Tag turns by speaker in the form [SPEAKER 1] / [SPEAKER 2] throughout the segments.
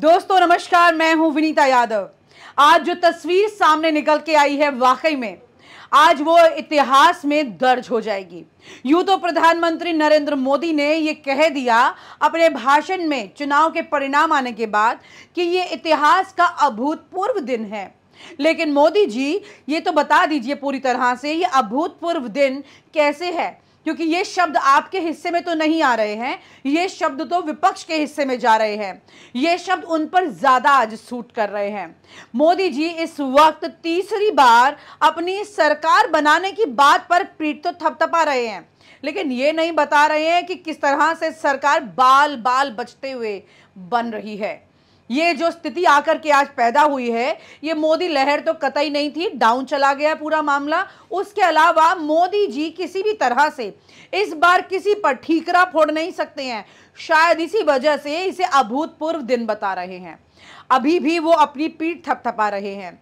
[SPEAKER 1] दोस्तों नमस्कार मैं हूं विनीता यादव आज जो तस्वीर सामने निकल के आई है वाकई में आज वो इतिहास में दर्ज हो जाएगी यूं तो प्रधानमंत्री नरेंद्र मोदी ने ये कह दिया अपने भाषण में चुनाव के परिणाम आने के बाद कि ये इतिहास का अभूतपूर्व दिन है लेकिन मोदी जी ये तो बता दीजिए पूरी तरह से ये अभूतपूर्व दिन कैसे है क्योंकि ये शब्द आपके हिस्से में तो नहीं आ रहे हैं ये शब्द तो विपक्ष के हिस्से में जा रहे हैं ये शब्द उन पर ज़्यादा आज सूट कर रहे हैं मोदी जी इस वक्त तीसरी बार अपनी सरकार बनाने की बात पर पीठ तो थपथपा रहे हैं लेकिन ये नहीं बता रहे हैं कि किस तरह से सरकार बाल बाल बचते हुए बन रही है ये जो स्थिति आकर के आज पैदा हुई है ये मोदी लहर तो कतई नहीं थी डाउन चला गया पूरा मामला उसके अलावा मोदी जी किसी भी तरह से इस बार किसी पर ठीकरा फोड़ नहीं सकते हैं शायद इसी वजह से इसे अभूतपूर्व दिन बता रहे हैं अभी भी वो अपनी पीठ थपथपा रहे हैं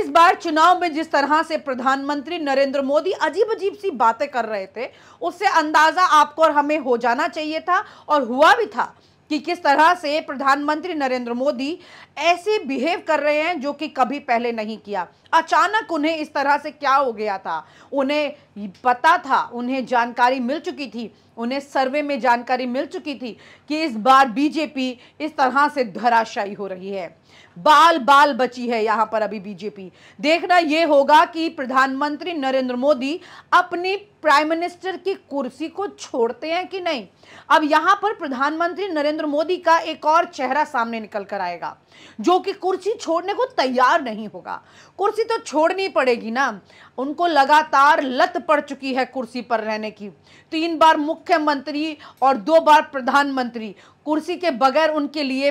[SPEAKER 1] इस बार चुनाव में जिस तरह से प्रधानमंत्री नरेंद्र मोदी अजीब अजीब सी बातें कर रहे थे उससे अंदाज़ा आपको और हमें हो जाना चाहिए था और हुआ भी था कि किस तरह से प्रधानमंत्री नरेंद्र मोदी ऐसे बिहेव कर रहे हैं जो कि कभी पहले नहीं किया अचानक उन्हें इस तरह से क्या हो गया था उन्हें पता था उन्हें जानकारी मिल चुकी थी उन्हें सर्वे में जानकारी मिल चुकी थी कि इस बार बीजेपी इस तरह से धराशायी हो रही है बाल बाल बची है यहां पर अभी बीजेपी देखना यह होगा कि प्रधानमंत्री नरेंद्र मोदी अपनी प्राइम मिनिस्टर की कुर्सी को छोड़ते हैं कि नहीं अब यहां पर प्रधानमंत्री नरेंद्र मोदी का एक और चेहरा सामने निकल कर आएगा जो कि कुर्सी छोड़ने को तैयार नहीं होगा कुर्सी कुर्सी तो छोड़नी पड़ेगी ना उनको लगातार लत पड़ चुकी है कुर्सी पर रहने की तीन बार मुख्यमंत्री और दो बार प्रधानमंत्री कुर्सी के बगैर उनके लिए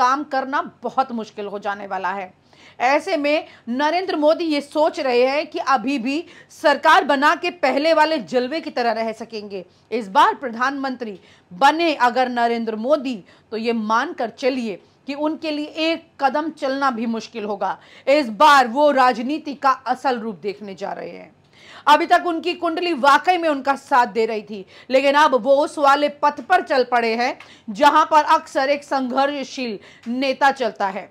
[SPEAKER 1] काम करना बहुत मुश्किल हो जाने वाला है ऐसे में नरेंद्र मोदी ये सोच रहे हैं कि अभी भी सरकार बना के पहले वाले जलवे की तरह रह सकेंगे इस बार प्रधानमंत्री बने अगर नरेंद्र मोदी तो ये मानकर चलिए कि उनके लिए एक कदम चलना भी मुश्किल होगा इस बार वो राजनीति का असल रूप देखने जा रहे हैं अभी तक उनकी कुंडली वाकई में उनका साथ दे रही थी लेकिन अब वो उस वाले पथ पर चल पड़े हैं जहां पर अक्सर एक संघर्षशील नेता चलता है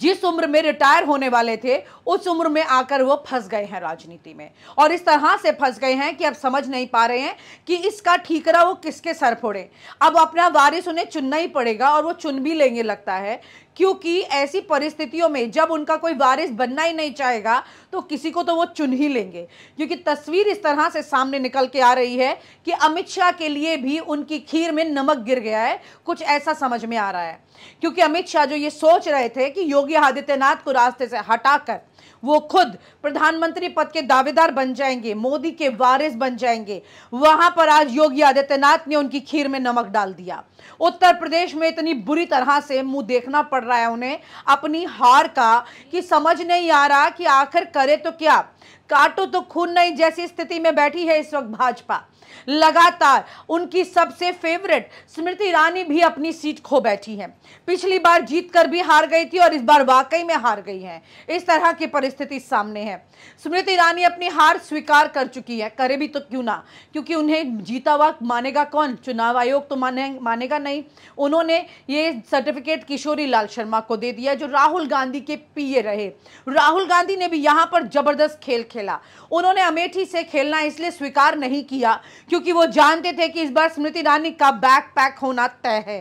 [SPEAKER 1] जिस उम्र में रिटायर होने वाले थे उस उम्र में आकर वो फंस गए हैं राजनीति में और इस तरह से फंस गए हैं कि अब समझ नहीं पा रहे हैं कि इसका ठीकरा वो किसके सर फोड़े अब अपना वारिस उन्हें चुनना ही पड़ेगा और वो चुन भी लेंगे लगता है क्योंकि ऐसी परिस्थितियों में जब उनका कोई वारिस बनना ही नहीं चाहेगा तो किसी को तो वो चुन ही लेंगे क्योंकि तस्वीर इस तरह से सामने निकल के आ रही है कि अमित शाह के लिए भी उनकी खीर में नमक गिर गया है कुछ ऐसा समझ में आ रहा है क्योंकि अमित शाह जो ये सोच रहे थे कि योग योगी आदित्यनाथ को रास्ते से हटाकर वो खुद प्रधानमंत्री पद के दावेदार बन जाएंगे मोदी के वारिस बन जाएंगे वहां पर आज योगी आदित्यनाथ ने उनकी खीर में नमक डाल दिया उत्तर प्रदेश में इतनी बुरी तरह से मुंह देखना पड़ रहा है उन्हें अपनी हार का कि समझ नहीं आ रहा कि आखिर करे तो क्या काटो तो खून नहीं जैसी स्थिति में बैठी है इस वक्त भाजपा लगातार उनकी सबसे फेवरेट स्मृति ईरानी भी अपनी सीट खो बैठी है पिछली बार जीत कर भी हार गई थी और इस बार वाकई में हार गई है इस तरह की परिस्थिति सामने है स्मृति ईरानी अपनी हार स्वीकार कर चुकी है करे भी तो क्यों ना क्योंकि उन्हें जीता हुआ मानेगा कौन चुनाव आयोग तो माने मानेगा नहीं उन्होंने ये सर्टिफिकेट किशोरी लाल शर्मा को दे दिया जो राहुल गांधी के पीए रहे राहुल गांधी ने भी यहां पर जबरदस्त खेल खेल खेला उन्होंने अमेठी से खेलना इसलिए स्वीकार नहीं किया क्योंकि वो जानते थे कि इस बार स्मृति ईरानी का बैक पैक होना तय है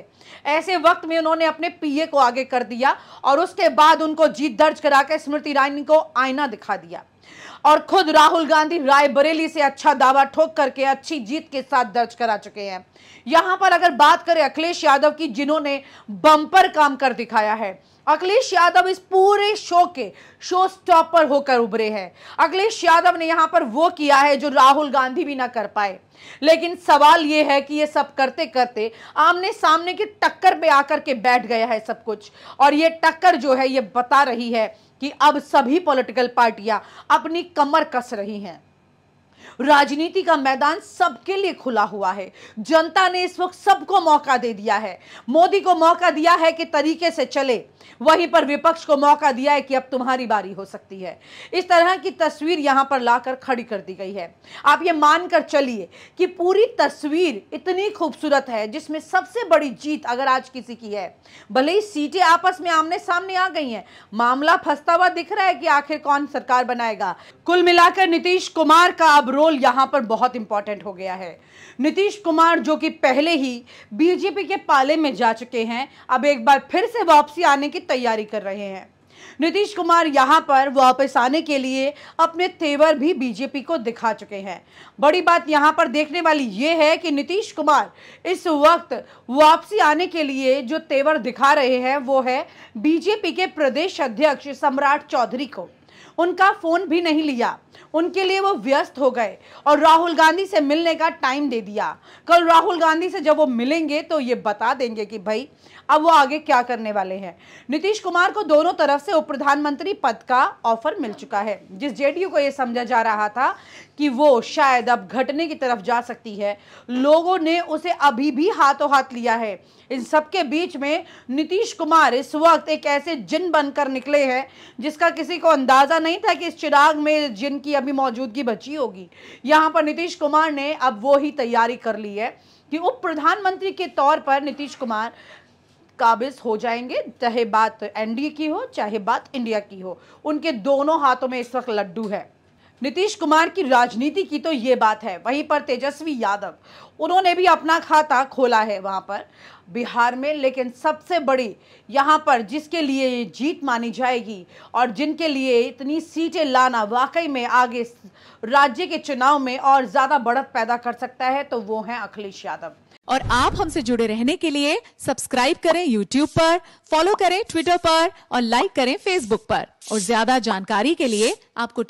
[SPEAKER 1] ऐसे वक्त में उन्होंने अपने पीए को आगे कर दिया और उसके बाद उनको जीत दर्ज करा के स्मृति ईरानी को आईना दिखा दिया और खुद राहुल गांधी रायबरेली से अच्छा दावा ठोक करके अच्छी जीत के साथ दर्ज करा चुके हैं यहां पर अगर बात करें अखिलेश यादव की जिन्होंने बम्पर काम कर दिखाया है अखिलेश यादव इस पूरे शो के शो स्टॉपर होकर उभरे हैं अखिलेश यादव ने यहां पर वो किया है जो राहुल गांधी भी ना कर पाए लेकिन सवाल यह है कि ये सब करते करते आमने सामने की टक्कर पे आकर के बैठ गया है सब कुछ और ये टक्कर जो है ये बता रही है कि अब सभी पॉलिटिकल पार्टियां अपनी कमर कस रही हैं राजनीति का मैदान सबके लिए खुला हुआ है जनता ने इस वक्त सबको मौका दे दिया है मोदी को मौका दिया है कि तरीके से चले वहीं पर विपक्ष को मौका दिया है कि अब तुम्हारी बारी हो सकती है इस तरह की तस्वीर यहां पर लाकर खड़ी कर दी गई है आप ये मानकर चलिए कि पूरी तस्वीर इतनी खूबसूरत है जिसमें सबसे बड़ी जीत अगर आज किसी की है भले ही सीटें आपस में आमने सामने आ गई हैं मामला फंसता हुआ दिख रहा है कि आखिर कौन सरकार बनाएगा कुल मिलाकर नीतीश कुमार का अब रोल यहाँ पर बहुत इंपॉर्टेंट हो गया है नीतीश कुमार जो कि पहले ही बीजेपी के पाले में जा चुके हैं अब एक बार फिर से वापसी आने की तैयारी कर रहे हैं नीतीश कुमार यहां पर वापस आने के लिए अपने तेवर भी बीजेपी को दिखा चुके हैं बड़ी बात यहां पर देखने वाली यह है कि नीतीश कुमार इस वक्त वापसी आने के लिए जो तेवर दिखा रहे हैं वो है बीजेपी के प्रदेश अध्यक्ष सम्राट चौधरी को उनका फ़ोन भी नहीं लिया उनके लिए वो व्यस्त हो गए और राहुल गांधी से मिलने का टाइम दे दिया कल राहुल गांधी से जब वो मिलेंगे तो ये बता देंगे कि भाई अब वो आगे क्या करने वाले हैं नीतीश कुमार को दोनों तरफ से उप प्रधानमंत्री पद का ऑफर मिल चुका है जिस जेडीयू को ये समझा जा रहा था कि वो शायद अब घटने की तरफ जा सकती है लोगों ने उसे अभी भी हाथों हाथ लिया है इन सबके बीच में नीतीश कुमार इस वक्त एक ऐसे जिन बनकर निकले हैं जिसका किसी को अंदाज़ा नहीं था कि इस चिराग में जिन की अभी मौजूदगी बची होगी यहाँ पर नीतीश कुमार ने अब वो ही तैयारी कर ली है कि उप प्रधानमंत्री के तौर पर नीतीश कुमार काबिज हो जाएंगे चाहे बात एनडीए की हो चाहे बात इंडिया की हो उनके दोनों हाथों में इस वक्त लड्डू है नीतीश कुमार की राजनीति की तो ये बात है वहीं पर तेजस्वी यादव उन्होंने भी अपना खाता खोला है वहाँ पर बिहार में लेकिन सबसे बड़ी यहाँ पर जिसके लिए जीत मानी जाएगी और जिनके लिए इतनी सीटें लाना वाकई में आगे राज्य के चुनाव में और ज़्यादा बढ़त पैदा कर सकता है तो वो है अखिलेश यादव और आप हमसे जुड़े रहने के लिए सब्सक्राइब करें यूट्यूब पर फॉलो करें ट्विटर पर और लाइक करें फेसबुक पर और ज्यादा जानकारी के लिए आपको